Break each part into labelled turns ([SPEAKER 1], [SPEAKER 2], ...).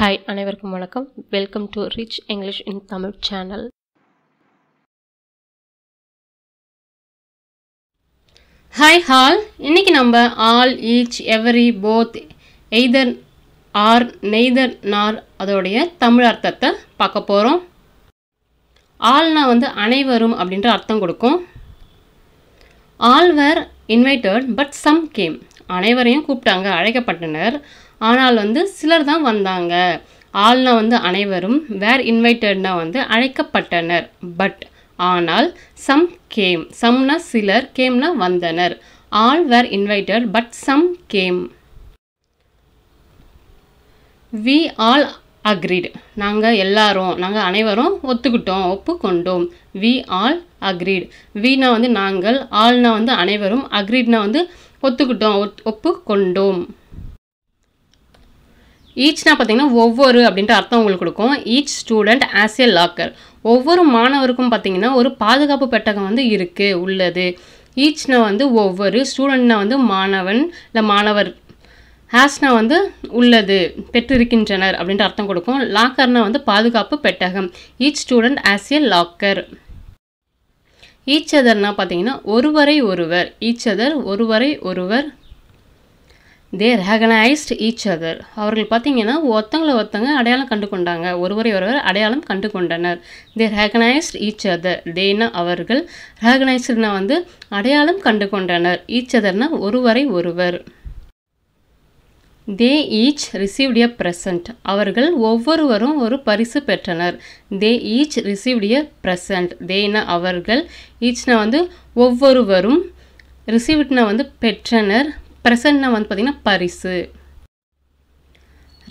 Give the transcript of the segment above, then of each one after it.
[SPEAKER 1] hi அனைவருக்கும் வணக்கம் welcome to rich English in Tamil channel hi all இன்னைக்கு நம்ம all each every both either or neither nor அதோடைய தமிழ் அர்த்தத்தை பார்க்க போகிறோம் ஆல்னா வந்து அனைவரும் அப்படின்ற அர்த்தம் கொடுக்கும் all were invited but some came அனைவரையும் கூப்பிட்டாங்க அழைக்கப்பட்டனர் ஆனால் வந்து சிலர் தான் வந்தாங்க ஆள்னா வந்து அனைவரும் வேர் இன்வைட்டட்னா வந்து அழைக்கப்பட்டனர் பட் ஆனால் சம் கேம் சம்னா சிலர் கேம்னா வந்தனர் all were invited but some came we all agreed நாங்கள் எல்லாரும் நாங்கள் அனைவரும் ஒத்துக்கிட்டோம் ஒப்புக்கொண்டோம் வி ஆல் அக்ரிட் வீனா வந்து நாங்கள் ஆள்னா வந்து அனைவரும் அக்ரிட்னா வந்து ஒத்துக்கிட்டோம் ஒப்பு கொண்டோம் ஈச்னா பார்த்தீங்கன்னா ஒவ்வொரு அப்படின்ற அர்த்தம் உங்களுக்கு கொடுக்கும் each student has a locker ஒவ்வொரு மாணவருக்கும் பார்த்தீங்கன்னா ஒரு பாதுகாப்பு பெட்டகம் வந்து இருக்குது உள்ளது ஈச்னா வந்து ஒவ்வொரு ஸ்டூடெண்ட்னா வந்து மாணவன் இல்லை மாணவர் ஹேஸ்னா வந்து உள்ளது பெற்றிருக்கின்றனர் அப்படின்ற அர்த்தம் கொடுக்கும் லாக்கர்னா வந்து பாதுகாப்பு பெட்டகம் each student has a locker each அதர்னா பார்த்தீங்கன்னா ஒருவரை ஒருவர் ஈச் அதர் ஒருவரை ஒருவர் தே ரெகனைஸ்ட் ஈச் அதர் அவர்கள் பார்த்தீங்கன்னா ஒருத்தங்களை ஒருத்தங்க அடையாளம் கண்டு கொண்டாங்க ஒருவரை ஒருவர் அடையாளம் கண்டு கொண்டனர் தே ரெகனைஸ்ட் ஈச் அதர் டேனா அவர்கள் ரெகனைஸ்டுனா வந்து அடையாளம் கண்டு கொண்டனர் ஈச் அதர்னா ஒருவரை ஒருவர் they each received a present அவர்கள் ஒவ்வொருவரும் ஒரு பரிசு பெற்றனர் they each received a present தேனா அவர்கள் ஈச்னா வந்து ஒவ்வொருவரும் ரிசீவ்ட்னா வந்து பெற்றனர் ப்ரெசன்ட்னா வந்து பார்த்திங்கன்னா பரிசு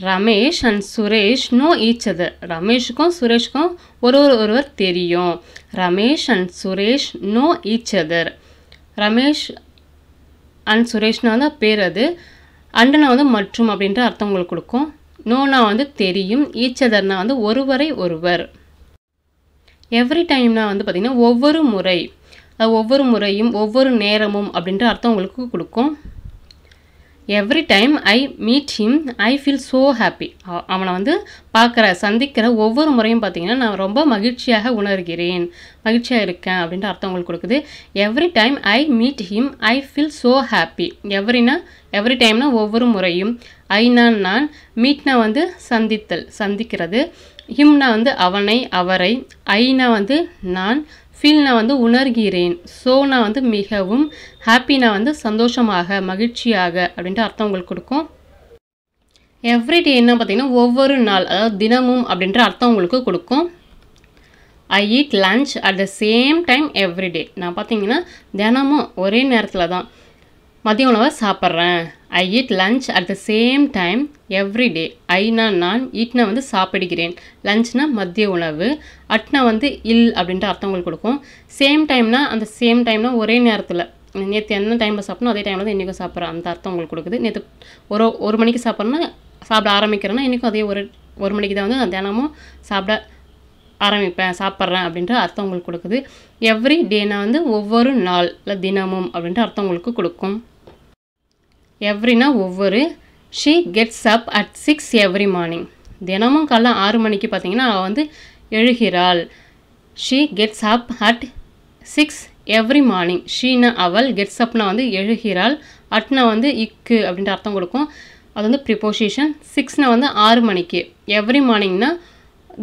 [SPEAKER 1] Ramesh and Suresh know each other ரமேஷுக்கும் சுரேஷுக்கும் ஒரு ஒரு ஒருவர் தெரியும் Ramesh and Suresh know each other Ramesh and சுரேஷ்னா வந்து பேர் அது அண்டனா வந்து மற்றும் அப்படின்ற அர்த்தம் உங்களுக்கு கொடுக்கும் நோனா வந்து தெரியும் ஈச் அதர்னா வந்து ஒருவரை ஒருவர் எவ்ரி டைம்னா வந்து பார்த்திங்கன்னா ஒவ்வொரு முறை ஒவ்வொரு முறையும் ஒவ்வொரு நேரமும் அப்படின்ற அர்த்தம் உங்களுக்கு கொடுக்கும் every time I meet him I feel so happy அவனை வந்து பார்க்குற சந்திக்கிற ஒவ்வொரு முறையும் பார்த்தீங்கன்னா நான் ரொம்ப மகிழ்ச்சியாக உணர்கிறேன் மகிழ்ச்சியாக இருக்கேன் அப்படின்ட்டு அர்த்தம் உங்களுக்கு கொடுக்குது every time I meet him I feel so happy எவ்ரினா எவ்ரி டைம்னா ஒவ்வொரு முறையும் ஐனா நான் மீட்னா வந்து சந்தித்தல் சந்திக்கிறது ஹிம்னா வந்து அவனை அவரை ஐனா வந்து நான் ஃபீல் நான் வந்து உணர்கிறேன் ஸோ நான் வந்து மிகவும் ஹாப்பி நான் வந்து சந்தோஷமாக மகிழ்ச்சியாக அப்படின்ட்டு அர்த்தம் உங்களுக்கு கொடுக்கும் எவ்ரிடே என்ன பார்த்தீங்கன்னா ஒவ்வொரு நாள் அதாவது தினமும் அப்படின்ற அர்த்தம் உங்களுக்கு கொடுக்கும் I eat lunch at the same time every day நான் பார்த்தீங்கன்னா தினமும் ஒரே நேரத்தில் தான் மதிய உணவை சாப்பிட்றேன் I eat lunch at the same time every day ஐனா நான் ஈட்னா வந்து சாப்பிடுகிறேன் லஞ்ச்னா மதிய உணவு அட்னா வந்து இல் அப்படின்ற அர்த்தம் உங்களுக்கு கொடுக்கும் சேம் டைம்னா அந்த சேம் டைம்னா ஒரே நேரத்தில் நேற்று என்ன டைமில் சாப்பிட்ணும் அதே டைமில் தான் இன்றைக்கும் சாப்பிட்றேன் அந்த அர்த்தம் உங்களுக்கு கொடுக்குது நேற்று ஒரு ஒரு மணிக்கு சாப்பிட்றேன்னா சாப்பிட ஆரம்பிக்கிறேன்னா இன்றைக்கும் அதே ஒரு ஒரு மணிக்கு தான் வந்து தினமும் சாப்பிட ஆரம்பிப்பேன் சாப்பிட்றேன் அப்படின்ற அர்த்தம் உங்களுக்கு கொடுக்குது எவ்ரி டேனா வந்து ஒவ்வொரு நாள் இல்லை தினமும் அப்படின்ற அர்த்தம் உங்களுக்கு கொடுக்கும் எவ்ரினா ஒவ்வொரு she gets up at six every morning தினமும் காலைல ஆறு மணிக்கு பார்த்தீங்கன்னா அவள் வந்து எழுகிறாள் she gets up at six every morning ஷீனா அவள் கெட்ஸ் அப்னா வந்து எழுகிறாள் அட்னா வந்து இக்கு அப்படின்ற அர்த்தம் கொடுக்கும் அது வந்து ப்ரிப்போசிஷன் சிக்ஸ்னா வந்து ஆறு மணிக்கு எவ்ரி மார்னிங்னா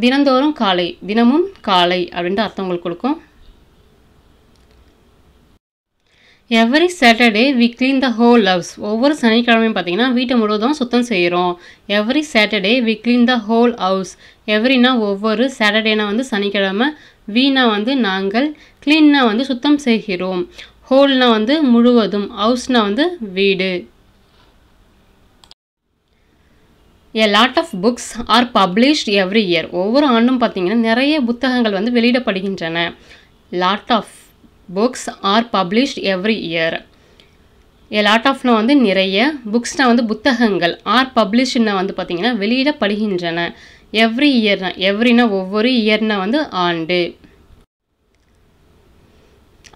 [SPEAKER 1] தினந்தோறும் காலை தினமும் காலை அப்படின்ற அர்த்தம் உங்களுக்கு கொடுக்கும் every Saturday we clean the whole house ஒவ்வொரு சனிக்கிழமையும் பார்த்தீங்கன்னா வீட்டை முழுவதும் சுத்தம் செய்கிறோம் every Saturday we clean the whole house எவ்ரினா ஒவ்வொரு சாட்டர்டேனா வந்து சனிக்கிழமை வீணா வந்து நாங்கள் க்ளீன்னா வந்து சுத்தம் செய்கிறோம் ஹோல்னா வந்து முழுவதும் ஹவுஸ்னா வந்து வீடு a lot of books are published every year ஒவ்வொரு ஆண்டும் பார்த்தீங்கன்னா நிறைய புத்தகங்கள் வந்து வெளியிடப்படுகின்றன lot of books are published every year a lot ஆஃப்னா வந்து நிறைய புக்ஸ்னால் வந்து புத்தகங்கள் ஆர் பப்ளிஷ்ட்னா வந்து பார்த்திங்கன்னா வெளியிடப்படுகின்றன எவ்ரி இயர்னா எவ்ரினா ஒவ்வொரு இயர்னா வந்து ஆண்டு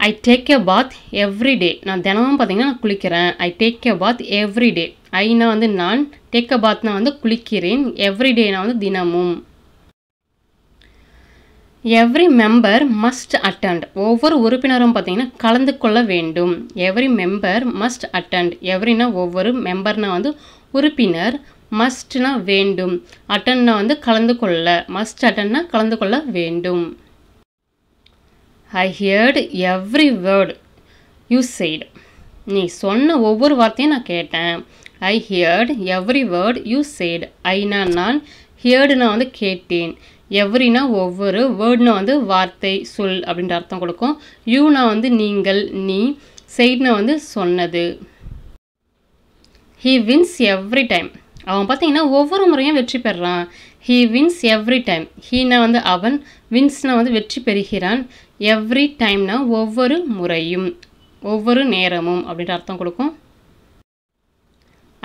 [SPEAKER 1] I take a path every day நான் தினமும் பார்த்திங்கன்னா நான் குளிக்கிறேன் I take a path every day ஐனா வந்து நான் டேக் அ பாத்னா வந்து குளிக்கிறேன் எவ்ரி டேனா வந்து தினமும் எவ்ரி மெம்பர் மஸ்ட் அட்டண்ட் ஒவ்வொரு உறுப்பினரும் பார்த்திங்கன்னா கலந்து கொள்ள வேண்டும் எவ்ரி மெம்பர் மஸ்ட் அட்டண்ட் எவ்ரினா ஒவ்வொரு மெம்பர்னால் வந்து உறுப்பினர் மஸ்ட்னா வேண்டும் அட்டன்னா வந்து கலந்து கொள்ள மஸ்ட் அட்டன்னா கலந்து கொள்ள வேண்டும் I heard every word you said நீ சொன்ன ஒவ்வொரு வார்த்தையும் நான் கேட்டேன் I heard every word you said ஐனா நான் ஹியர்டுனா வந்து கேட்டேன் எவ்ரினா ஒவ்வொரு வேர்ட்னா வந்து வார்த்தை சொல் அப்படின்ற அர்த்தம் கொடுக்கும் யூனா வந்து நீங்கள் நீ செய்ட்னா வந்து சொன்னது ஹீ வின்ஸ் எவ்ரி டைம் அவன் பார்த்தீங்கன்னா ஒவ்வொரு முறையும் வெற்றி பெறான் ஹீ வின்ஸ் எவ்ரி டைம் ஹீனா வந்து அவன் வின்ஸ்னா வந்து வெற்றி பெறுகிறான் எவ்ரி டைம்னா ஒவ்வொரு முறையும் ஒவ்வொரு நேரமும் அப்படின்ற அர்த்தம் கொடுக்கும்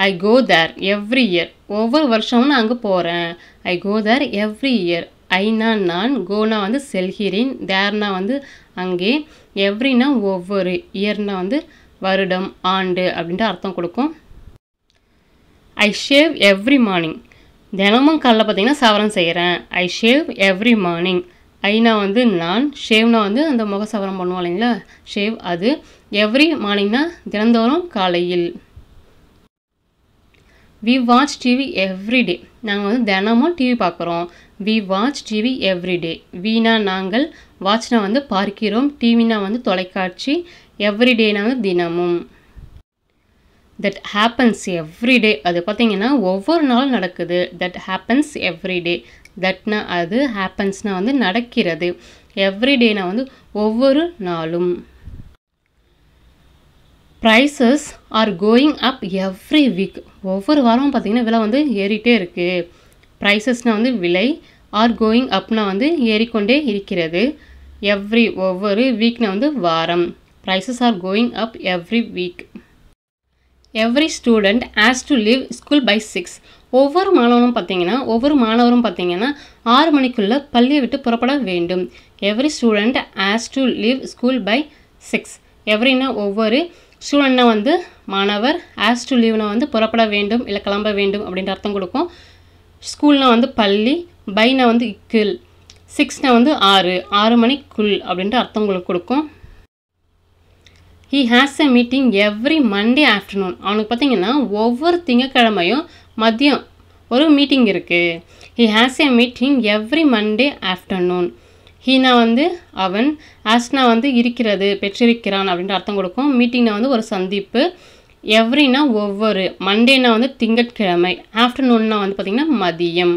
[SPEAKER 1] ஐ கோ தேர் எவ்ரி இயர் ஒவ்வொரு வருஷமும் நான் அங்கே போகிறேன் I go there every year ஐனா நான் கோனா வந்து செல்கிறேன் தேர்னா வந்து அங்கே எவ்ரினா ஒவ்வொரு இயர்னா வந்து வருடம் ஆண்டு அப்படின்ட்டு அர்த்தம் கொடுக்கும் ஐ ஷேவ் எவ்ரி மார்னிங் தினமும் காலைல பார்த்தீங்கன்னா சவரம் செய்கிறேன் ஐ ஷேவ் எவ்ரி மார்னிங் ஐனா வந்து நான் ஷேவ்னா வந்து அந்த முக பண்ணுவோம் இல்லைங்களா ஷேவ் அது எவ்ரி மார்னிங்னா தினந்தோறும் காலையில் வி வாட்ச் டிவி எவ்ரிடே நாங்கள் வந்து தினமும் டிவி பார்க்குறோம் வி வாட்ச் டிவி எவ்ரிடே வீணா நாங்கள் வாட்ச்னா வந்து பார்க்கிறோம் டிவினா வந்து தொலைக்காட்சி எவ்ரிடேனா வந்து தினமும் தட் ஹேப்பன்ஸ் எவ்ரிடே அது பார்த்திங்கன்னா ஒவ்வொரு நாளும் நடக்குது தட் ஹேப்பன்ஸ் எவ்ரிடே தட்னா அது ஹேப்பன்ஸ்னால் வந்து நடக்கிறது எவ்ரிடேனா வந்து ஒவ்வொரு நாளும் prices are going up every week ஒவ்வொரு வாரமும் பார்த்திங்கன்னா விலை வந்து ஏறிட்டே இருக்குது ப்ரைஸஸ்னால் வந்து விலை ஆர் கோயிங் அப்னால் வந்து ஏறிக்கொண்டே இருக்கிறது எவ்ரி ஒவ்வொரு வீக்னால் வந்து வாரம் prices are going up every week every student has to leave school by six ஒவ்வொரு மாணவனும் பார்த்தீங்கன்னா ஒவ்வொரு மாணவரும் பார்த்தீங்கன்னா ஆறு மணிக்குள்ளே பள்ளியை விட்டு புறப்பட வேண்டும் every student has to leave school by six எவ்ரின்னா ஒவ்வொரு ஸ்டூடெண்ட்னா வந்து மாணவர் ஆஸ் டு லீவ்னா வந்து புறப்பட வேண்டும் இல்லை கிளம்ப வேண்டும் அப்படின்ற அர்த்தம் கொடுக்கும் ஸ்கூல்னா வந்து பள்ளி பைனா வந்து இக்கில் சிக்ஸ்னா வந்து ஆறு ஆறு மணிக்குள் அப்படின்ற அர்த்தம் உங்களுக்கு கொடுக்கும் he has a meeting every Monday afternoon அவனுக்கு பார்த்தீங்கன்னா ஒவ்வொரு திங்கக்கிழமையும் மதியம் ஒரு மீட்டிங் இருக்குது he has a meeting every Monday afternoon ஹீனா வந்து அவன் ஆஸ்னா வந்து இருக்கிறது பெற்றிருக்கிறான் அப்படின்ற அர்த்தம் கொடுக்கும் மீட்டிங்னா வந்து ஒரு சந்திப்பு எவ்ரினா ஒவ்வொரு மண்டேனா வந்து திங்கட்கிழமை ஆஃப்டர்நூன்னா வந்து பார்த்திங்கன்னா மதியம்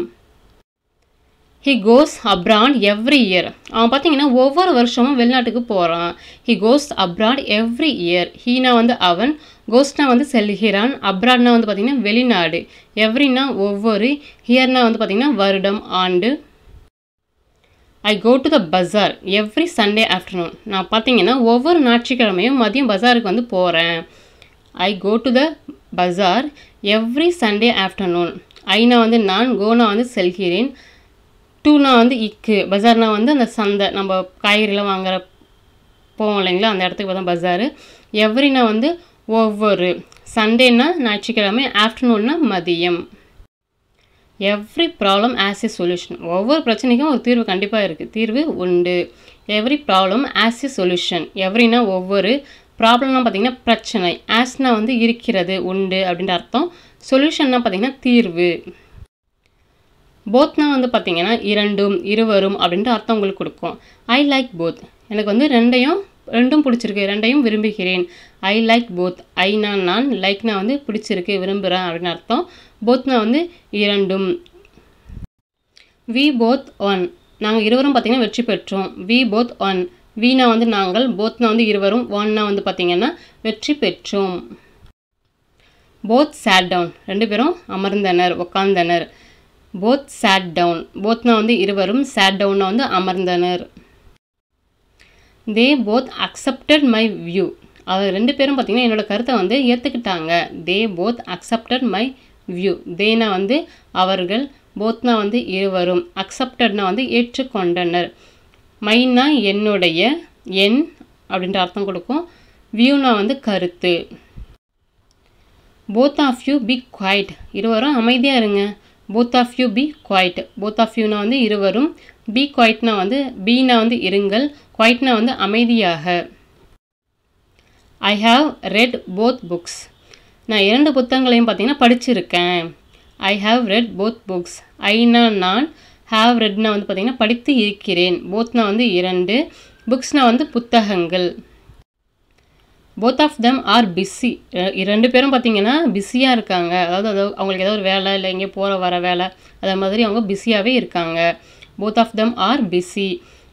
[SPEAKER 1] he goes abroad every year அவன் பார்த்தீங்கன்னா ஒவ்வொரு வருஷமும் வெளிநாட்டுக்கு போகிறான் he goes abroad every year ஹீனா வந்து அவன் கோஸ்னா வந்து செல்கிறான் அப்ராட்னா வந்து பார்த்திங்கன்னா வெளிநாடு எவ்ரினா ஒவ்வொரு ஹியர்னா வந்து பார்த்திங்கன்னா வருடம் ஆண்டு I go to the bazaar every Sunday afternoon நான் பார்த்தீங்கன்னா ஒவ்வொரு ஞாயிற்றுக்கிழமையும் மதியம் பஸாருக்கு வந்து போகிறேன் I go to the bazaar every Sunday afternoon ஐனா வந்து நான் கோனா வந்து செல்கிறேன் டூனா வந்து இக்கு பஜார்னா வந்து அந்த சந்தை நம்ம காய்கறிலாம் வாங்குற போவோம் இல்லைங்களா அந்த இடத்துக்கு பார்த்தா பஜார் எவ்ரினா வந்து ஒவ்வொரு சண்டேன்னா ஞாயிற்றுக்கிழமை ஆஃப்டர்நூன்னா மதியம் every problem has a solution ஒவ்வொரு பிரச்சனைக்கும் ஒரு தீர்வு கண்டிப்பாக இருக்குது தீர்வு உண்டு every problem has a solution எவ்ரினா ஒவ்வொரு ப்ராப்ளம்லாம் பார்த்திங்கன்னா பிரச்சனை ஆஸ்னா வந்து இருக்கிறது உண்டு அப்படின்ற அர்த்தம் சொல்யூஷன்னா பார்த்திங்கன்னா தீர்வு போத்னா வந்து பார்த்திங்கன்னா இரண்டும் இருவரும் அப்படின்ற அர்த்தம் உங்களுக்கு கொடுக்கும் ஐ லைக் போத் எனக்கு வந்து ரெண்டையும் ரெண்டும் பிடிச்சிருக்கு ரெண்டையும் விரும்புகிறேன் ஐ லைக் போத் ஐனா நான் லைக்னா வந்து பிடிச்சிருக்கு விரும்புகிறேன் அப்படின்னு அர்த்தம் போத்னா வந்து இரண்டும் வி போத் ஒன் நாங்கள் இருவரும் பார்த்திங்கன்னா வெற்றி பெற்றோம் வி போத் ஒன் வீணா வந்து நாங்கள் போத்னா வந்து இருவரும் ஒன்னா வந்து பார்த்திங்கன்னா வெற்றி பெற்றோம் போத் சேட் டவுன் ரெண்டு பேரும் அமர்ந்தனர் உக்காந்தனர் போத் சேட் டவுன் போத்னா வந்து இருவரும் சேட் டவுன்னா வந்து அமர்ந்தனர் they both accepted my view அவர் ரெண்டு பேரும் பார்த்திங்கன்னா என்னோடய கருத்தை வந்து ஏற்றுக்கிட்டாங்க they both accepted my view தேனா வந்து அவர்கள் போத்னா வந்து இருவரும் அக்செப்டட்னா வந்து ஏற்றுக்கொண்டனர் மைனா என்னுடைய என் அப்படின்ற அர்த்தம் கொடுக்கும் வியூனா வந்து கருத்து both of you be quiet இருவரும் அமைதியாக இருங்க both of you be quiet both of யூனா வந்து இருவரும் பி குவாய்ட்னா வந்து பீனா வந்து இருங்கள் குவாய்ட்னா வந்து அமைதியாக I have read both books நான் இரண்டு புத்தகங்களையும் பார்த்திங்கன்னா படிச்சிருக்கேன் I have read both books ஐனா நான் ஹாவ் ரெட்னா வந்து பார்த்திங்கன்னா படித்து இருக்கிறேன் போத்னா வந்து இரண்டு புக்ஸ்னால் வந்து புத்தகங்கள் both of them are busy ரெண்டு பேரும் பார்த்திங்கன்னா பிஸியாக இருக்காங்க அதாவது அது அவங்களுக்கு ஏதோ ஒரு வேலை இல்லை எங்கேயோ போகிற வர வேலை அதை மாதிரி அவங்க பிஸியாகவே இருக்காங்க both of them are busy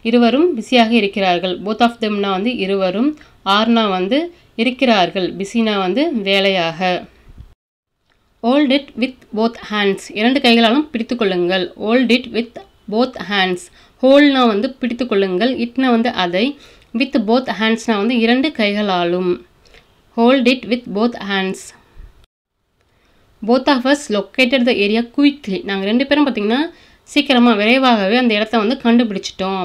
[SPEAKER 1] இருவரும் பிஸியாக இருக்கிறார்கள் போத் ஆஃப் தெம்னா வந்து இருவரும் ஆர்னா வந்து இருக்கிறார்கள் பிஸினா வந்து வேலையாக hold it with both hands இரண்டு கைகளாலும் பிடித்து கொள்ளுங்கள் hold it with both hands ஹோல்னா வந்து பிடித்து கொள்ளுங்கள் இட்னா வந்து அதை வித் போத் ஹேண்ட்ஸ்னா வந்து இரண்டு கைகளாலும் hold it with both hands both of us located the area quickly நாங்கள் ரெண்டு பேரும் பார்த்திங்கன்னா சீக்கிரமாக விரைவாகவே அந்த இடத்த வந்து கண்டுபிடிச்சிட்டோம்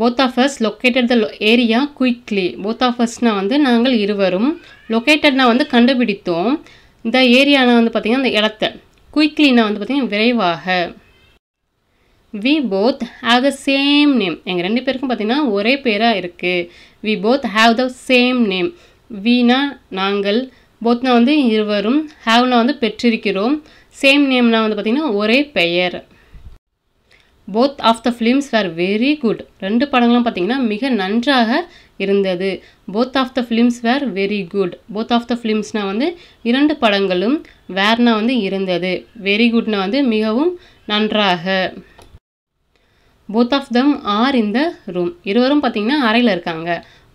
[SPEAKER 1] both of us located the area quickly both of அஸ்னால் வந்து நாங்கள் இருவரும் லொக்கேட்டட்னால் வந்து கண்டுபிடித்தோம் இந்த ஏரியானா வந்து பார்த்திங்கன்னா அந்த இடத்த குயிக்லினா வந்து பார்த்திங்கன்னா விரைவாக we both have the same name எங்கள் ரெண்டு பேருக்கும் பார்த்திங்கன்னா ஒரே பேராக இருக்குது we both have the same name வீனா நாங்கள் போத்னா வந்து இருவரும் ஹாவ்னா வந்து பெற்றிருக்கிறோம் சேம் நேம்னா வந்து பார்த்திங்கன்னா ஒரே பெயர் both of the films were very good ரெண்டு படங்களும் பார்த்தீங்கன்னா மிக நன்றாக இருந்தது both of the films were very good both of the ஃபிலிம்ஸ்னால் வந்து இரண்டு படங்களும் வேர்னா வந்து இருந்தது வெரி குட்னா வந்து மிகவும் நன்றாக both of them are in the room இருவரும் பார்த்திங்கன்னா அறையில் இருக்காங்க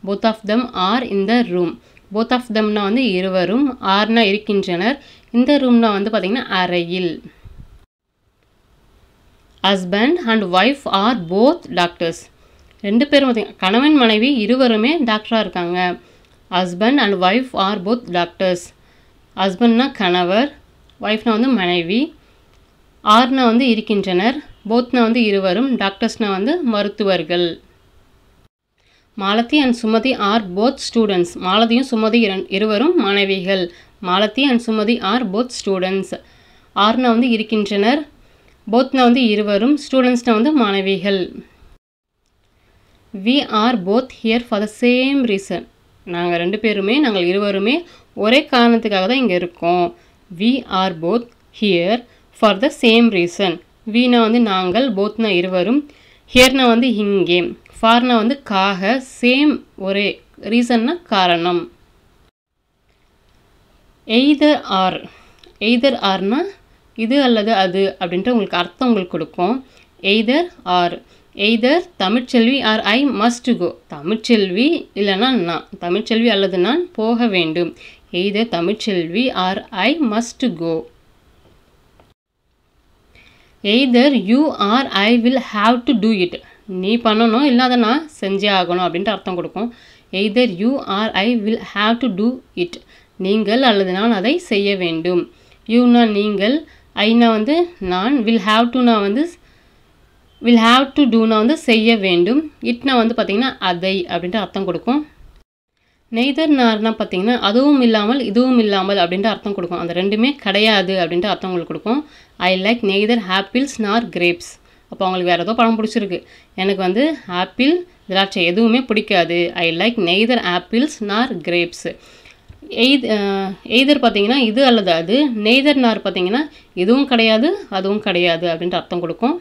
[SPEAKER 1] both of them are in the room both of தம்னா வந்து இருவரும் ஆர்னா இருக்கின்றனர் இந்த ரூம்னா வந்து பார்த்திங்கன்னா அறையில் husband and wife are both doctors ரெண்டு பேரும் பார்த்திங்க கணவன் மனைவி இருவருமே டாக்டராக இருக்காங்க husband and wife are both doctors ஹஸ்பண்ட்னா கணவர் ஒய்ஃப்னா வந்து மனைவி ஆர்னா வந்து இருக்கின்றனர் போத்னா வந்து இருவரும் டாக்டர்ஸ்னா வந்து மருத்துவர்கள் Malathi and Sumathi are both students மாலதியும் சுமதி இருவரும் மனைவிகள் Malathi and Sumathi are both students ஆர்னா வந்து இருக்கின்றனர் போத்னா வந்து இருவரும் ஸ்டூடெண்ட்ஸ்னா வந்து மாணவிகள் we are both here for the same reason நாங்கள் ரெண்டு பேருமே நாங்கள் இருவருமே ஒரே காரணத்துக்காக தான் இங்கே இருக்கோம் we are both here for the same reason வீணா வந்து நாங்கள் போத்னா இருவரும் ஹியர்னா வந்து இங்கே ஃபார்னா வந்து காக சேம் ஒரே ரீசன்னா காரணம் எய்தர் ஆர் எய்தர் ஆர்னா இது அல்லது அது அப்படின்ற உங்களுக்கு அர்த்தம் உங்களுக்கு கொடுக்கும் either or either Tamilselvi or I must go Tamilselvi இல்லைனா நான் தமிழ்ச்செல்வி அல்லது நான் போக வேண்டும் either Tamilselvi or I must go either you or I will have to do it நீ பண்ணணும் இல்லாத நான் செஞ்சே ஆகணும் அப்படின்ட்டு அர்த்தம் கொடுக்கும் either you or I will have to do it நீங்கள் அல்லது நான் அதை செய்ய வேண்டும் யூனா நீங்கள் ஐநா வந்து நான் வில் ஹாவ் டு நான் வந்து வில் ஹாவ் டு டூனா வந்து செய்ய வேண்டும் இட்னா வந்து பார்த்திங்கன்னா அதை அப்படின்ட்டு அர்த்தம் கொடுக்கும் நெய்தர் நார்னா பார்த்திங்கன்னா அதுவும் இல்லாமல் இதுவும் இல்லாமல் அப்படின்ட்டு அர்த்தம் கொடுக்கும் அந்த ரெண்டுமே கிடையாது அப்படின்ட்டு அர்த்தம் உங்களுக்கு கொடுக்கும் I like neither apples nor grapes அப்போ அவங்களுக்கு வேறு ஏதோ பழம் பிடிச்சிருக்கு எனக்கு வந்து ஆப்பிள் திராட்சை எதுவுமே பிடிக்காது I like neither apples nor grapes எய்த் எய்தர் பார்த்தீங்கன்னா இது அல்லது அது நெய்தர் நார் பார்த்தீங்கன்னா இதுவும் கிடையாது அதுவும் கிடையாது அப்படின்ட்டு அர்த்தம் கொடுக்கும்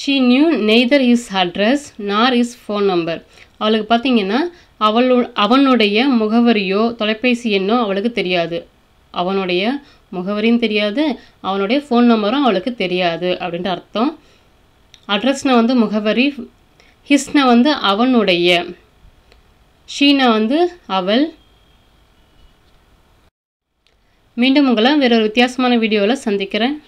[SPEAKER 1] she knew neither his address nor his phone number அவளுக்கு பார்த்தீங்கன்னா அவளு அவனுடைய முகவரியோ தொலைபேசி எண்ணோ அவளுக்கு தெரியாது அவனுடைய முகவரியும் தெரியாது அவனுடைய ஃபோன் நம்பரும் அவளுக்கு தெரியாது அப்படின்ட்டு அர்த்தம் அட்ரஸ்னால் வந்து முகவரி ஹிஸ்னா வந்து அவனுடைய ஷீனா வந்து அவள் மீண்டும் உங்களை வேறொரு வித்தியாசமான வீடியோவில் சந்திக்கிறேன்